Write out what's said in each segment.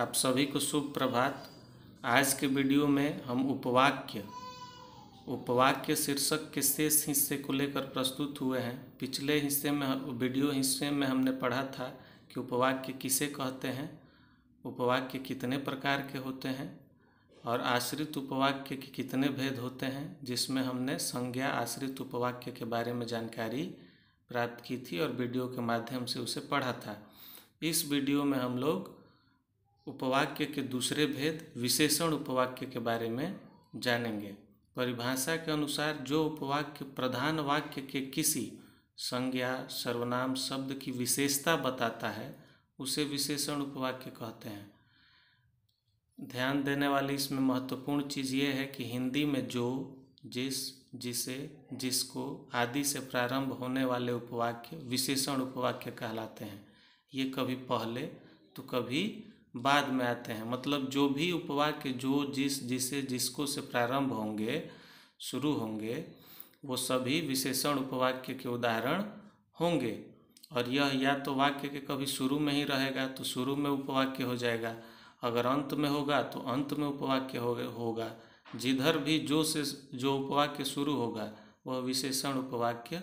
आप सभी को शुभ प्रभात आज के वीडियो में हम उपवाक्य उपवाक्य शीर्षक के शेष हिस्से को लेकर प्रस्तुत हुए हैं पिछले हिस्से में वीडियो हिस्से में हमने पढ़ा था कि उपवाक्य किसे कहते हैं उपवाक्य कितने प्रकार के होते हैं और आश्रित उपवाक्य के कितने भेद होते हैं जिसमें हमने संज्ञा आश्रित उपवाक्य के बारे में जानकारी प्राप्त की थी और वीडियो के माध्यम से उसे पढ़ा था इस वीडियो में हम लोग उपवाक्य के दूसरे भेद विशेषण उपवाक्य के बारे में जानेंगे परिभाषा के अनुसार जो उपवाक्य प्रधान वाक्य के किसी संज्ञा सर्वनाम शब्द की विशेषता बताता है उसे विशेषण उपवाक्य कहते हैं ध्यान देने वाली इसमें महत्वपूर्ण चीज़ ये है कि हिंदी में जो जिस जिसे जिसको आदि से प्रारंभ होने वाले उपवाक्य विशेषण उपवाक्य कहलाते हैं ये कभी पहले तो कभी बाद में आते हैं मतलब जो भी उपवाक्य के जो जिस जिसे जिसको से प्रारंभ होंगे शुरू होंगे वो सभी विशेषण उपवाक्य के उदाहरण होंगे और यह या तो वाक्य के कभी शुरू में ही रहेगा तो शुरू में उपवाक्य हो जाएगा अगर अंत में होगा तो अंत में उपवाक्य हो, होगा जिधर भी जो से जो उपवाक्य शुरू होगा वह विशेषण उपवाक्य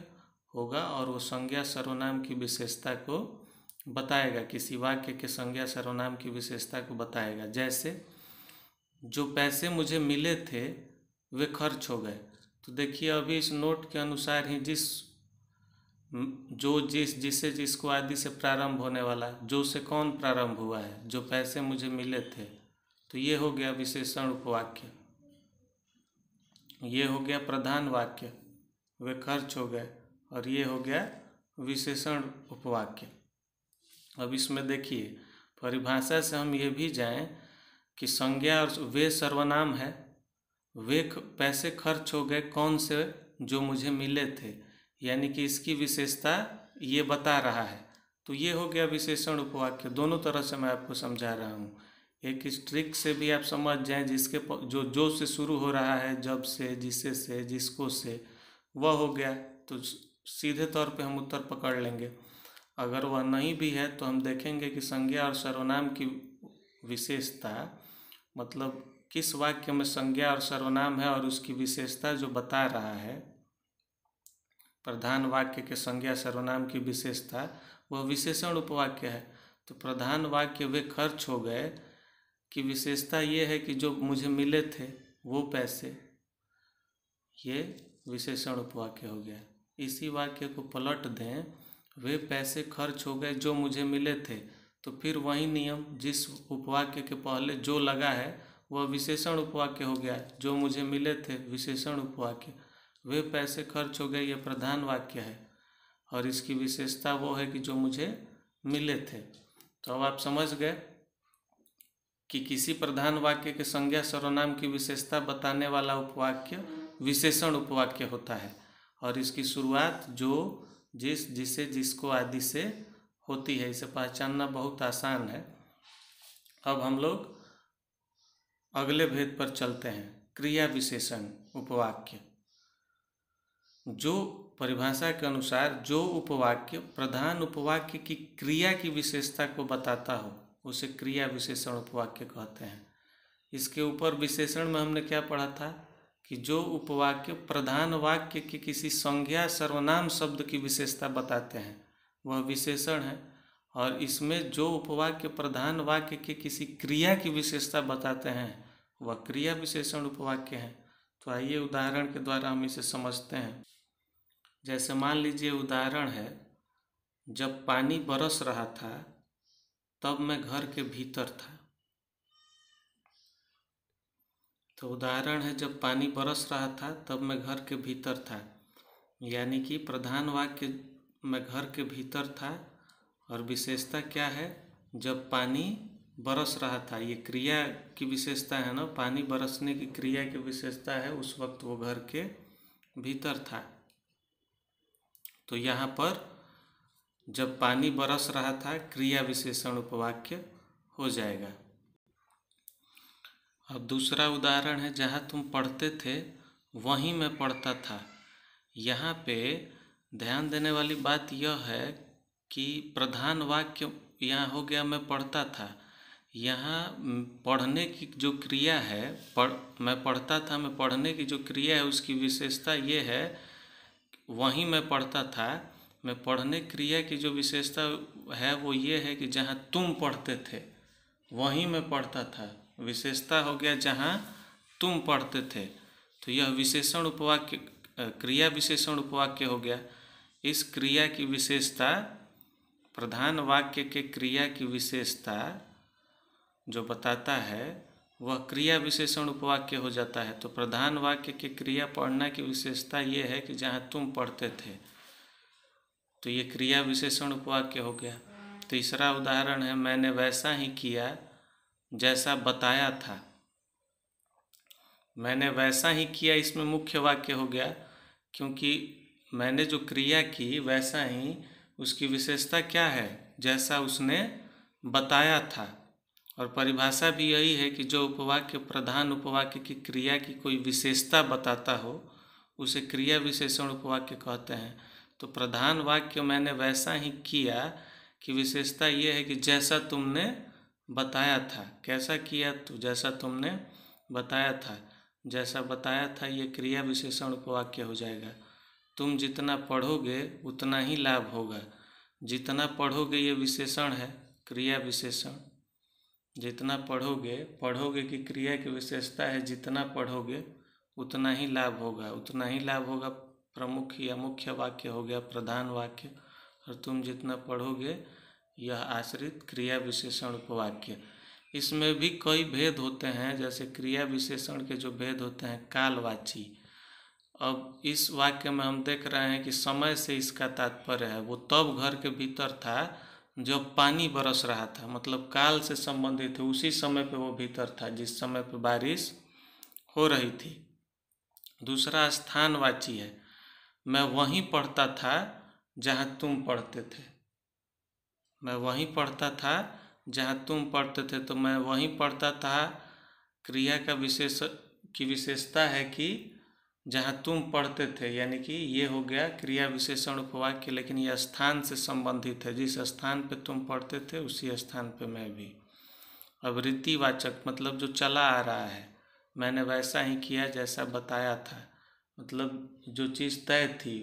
होगा और वो संज्ञा सर्वनाम की विशेषता को बताएगा किसी वाक्य के संज्ञा सर्वनाम की विशेषता को बताएगा जैसे जो पैसे मुझे मिले थे वे खर्च हो गए तो देखिए अभी इस नोट के अनुसार ही जिस जो जिस जिसे जिसको आदि से प्रारंभ होने वाला जो से कौन प्रारंभ हुआ है जो पैसे मुझे मिले थे तो ये हो गया विशेषण उपवाक्य ये हो गया प्रधान वाक्य वे खर्च हो गए और ये हो गया विशेषण उपवाक्य अब इसमें देखिए परिभाषा से हम ये भी जाएं कि संज्ञा और वे सर्वनाम है वे पैसे खर्च हो गए कौन से जो मुझे मिले थे यानी कि इसकी विशेषता ये बता रहा है तो ये हो गया विशेषण उपवाक्य दोनों तरह से मैं आपको समझा रहा हूँ एक इस ट्रिक से भी आप समझ जाएं जिसके जो जो से शुरू हो रहा है जब से जिसे से जिसको से वह हो गया तो सीधे तौर पे हम उत्तर पकड़ लेंगे अगर वह नहीं भी है तो हम देखेंगे कि संज्ञा और सर्वनाम की विशेषता मतलब किस वाक्य में संज्ञा और सर्वनाम है और उसकी विशेषता जो बता रहा है प्रधान वाक्य के संज्ञा सर्वनाम की विशेषता वह विशेषण उपवाक्य है तो प्रधान वाक्य वे खर्च हो गए कि विशेषता ये है कि जो मुझे मिले थे वो पैसे ये विशेषण उपवाक्य हो गया इसी वाक्य को पलट दें वे पैसे खर्च हो गए जो मुझे मिले थे तो फिर वही नियम जिस उपवाक्य के पहले जो लगा है वह विशेषण उपवाक्य हो गया जो मुझे मिले थे विशेषण उपवाक्य वे पैसे खर्च हो गए ये प्रधान वाक्य है और इसकी विशेषता वो है कि जो मुझे मिले थे तो अब आप समझ गए कि किसी प्रधान वाक्य के संज्ञा सर्वनाम की विशेषता बताने वाला उपवाक्य विशेषण उपवाक्य होता है और इसकी शुरुआत जो जिस जिसे जिसको आदि से होती है इसे पहचानना बहुत आसान है अब हम लोग अगले भेद पर चलते हैं क्रिया विशेषण उपवाक्य जो परिभाषा के अनुसार जो उपवाक्य प्रधान उपवाक्य की क्रिया की विशेषता को बताता हो उसे क्रिया विशेषण उपवाक्य कहते हैं इसके ऊपर विशेषण में हमने क्या पढ़ा था कि जो उपवाक्य प्रधान वाक्य की किसी संज्ञा सर्वनाम शब्द की विशेषता बताते हैं वह विशेषण है और इसमें जो उपवाक्य प्रधान वाक्य के किसी क्रिया की विशेषता बताते हैं वह क्रिया विशेषण उपवाक्य है तो आइए उदाहरण के द्वारा हम इसे समझते हैं जैसे मान लीजिए उदाहरण है जब पानी बरस रहा था तब मैं घर के भीतर था तो उदाहरण है जब पानी बरस रहा था तब मैं घर के भीतर था यानी कि प्रधान वाक्य मैं घर के भीतर था और विशेषता क्या है जब पानी बरस रहा था ये क्रिया की विशेषता है ना पानी बरसने की क्रिया की विशेषता है उस वक्त वो घर के भीतर था तो यहाँ पर जब पानी बरस रहा था क्रिया विशेषण उपवाक्य हो जाएगा अब दूसरा उदाहरण है जहाँ तुम पढ़ते थे वहीं मैं पढ़ता था यहाँ पे ध्यान देने वाली बात यह है कि प्रधान वाक्य यहाँ हो गया मैं पढ़ता था यहाँ पढ़ने की जो क्रिया है पढ़ मैं पढ़ता था मैं पढ़ने की जो क्रिया है उसकी विशेषता ये है वहीं मैं पढ़ता था मैं पढ़ने क्रिया की जो विशेषता है वो ये है कि जहाँ तुम पढ़ते थे वहीं मैं पढ़ता था विशेषता हो गया जहाँ तुम पढ़ते थे तो यह विशेषण उपवाक्य क्रिया विशेषण उपवाक्य हो गया इस क्रिया की विशेषता प्रधान वाक्य के क्रिया की विशेषता जो बताता है वह क्रिया विशेषण उपवाक्य हो जाता है तो प्रधान वाक्य के क्रिया पढ़ना की विशेषता ये है कि जहाँ तुम पढ़ते थे तो ये क्रिया विशेषण उपवाक्य हो गया तीसरा तो उदाहरण है मैंने वैसा ही किया जैसा बताया था मैंने वैसा ही किया इसमें मुख्य वाक्य हो गया क्योंकि मैंने जो क्रिया की वैसा ही उसकी विशेषता क्या है जैसा उसने बताया था और परिभाषा भी यही है कि जो उपवाक्य प्रधान उपवाक्य की क्रिया की कोई विशेषता बताता हो उसे क्रिया विशेषण उपवाक्य कहते हैं तो प्रधान वाक्य मैंने वैसा ही किया कि विशेषता ये है कि जैसा तुमने बताया था कैसा किया तो जैसा तुमने बताया था जैसा बताया था ये क्रिया विशेषण उपवाक्य हो जाएगा तुम जितना पढ़ोगे उतना ही लाभ होगा जितना पढ़ोगे ये विशेषण है क्रिया विशेषण जितना पढ़ोगे पढ़ोगे कि क्रिया की विशेषता है जितना पढ़ोगे उतना ही लाभ होगा उतना ही लाभ होगा प्रमुख या मुख्य वाक्य हो गया प्रधान वाक्य और तुम जितना पढ़ोगे यह आश्रित क्रिया विशेषण उपवाक्य इसमें भी कई भेद होते हैं जैसे क्रिया विशेषण के जो भेद होते हैं कालवाची अब इस वाक्य में हम देख रहे हैं कि समय से इसका तात्पर्य है वो तब घर के भीतर था जब पानी बरस रहा था मतलब काल से संबंधित है उसी समय पे वो भीतर था जिस समय पे बारिश हो रही थी दूसरा स्थानवाची है मैं वहीं पढ़ता था जहाँ तुम पढ़ते थे मैं वहीं पढ़ता था जहाँ तुम पढ़ते थे तो मैं वहीं पढ़ता था क्रिया का विशेष की विशेषता है कि जहाँ तुम पढ़ते थे यानी कि ये हो गया क्रिया विशेषण उपवाक्य लेकिन यह स्थान से संबंधित है जिस स्थान पे तुम पढ़ते थे उसी स्थान पे मैं भी अब रीतिवाचक मतलब जो चला आ रहा है मैंने वैसा ही किया जैसा बताया था मतलब जो चीज़ तय थी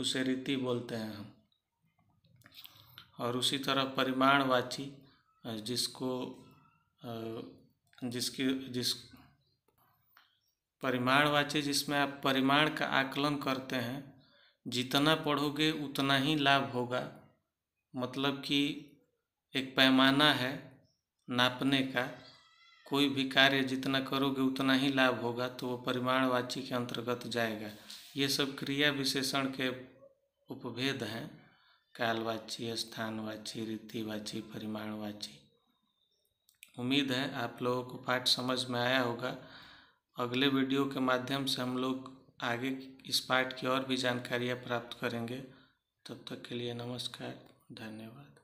उसे रीति बोलते हैं हम और उसी तरह परिमाणवाची जिसको जिसकी जिस परिमाणवाची जिसमें आप परिमाण का आकलन करते हैं जितना पढ़ोगे उतना ही लाभ होगा मतलब कि एक पैमाना है नापने का कोई भी कार्य जितना करोगे उतना ही लाभ होगा तो वो परिमाणवाची के अंतर्गत जाएगा ये सब क्रिया विशेषण के उपभेद हैं कालवाची स्थानवाची रीतिवाची परिमाणवाची उम्मीद है आप लोगों को पाठ समझ में आया होगा अगले वीडियो के माध्यम से हम लोग आगे इस पाठ की और भी जानकारियाँ प्राप्त करेंगे तब तक के लिए नमस्कार धन्यवाद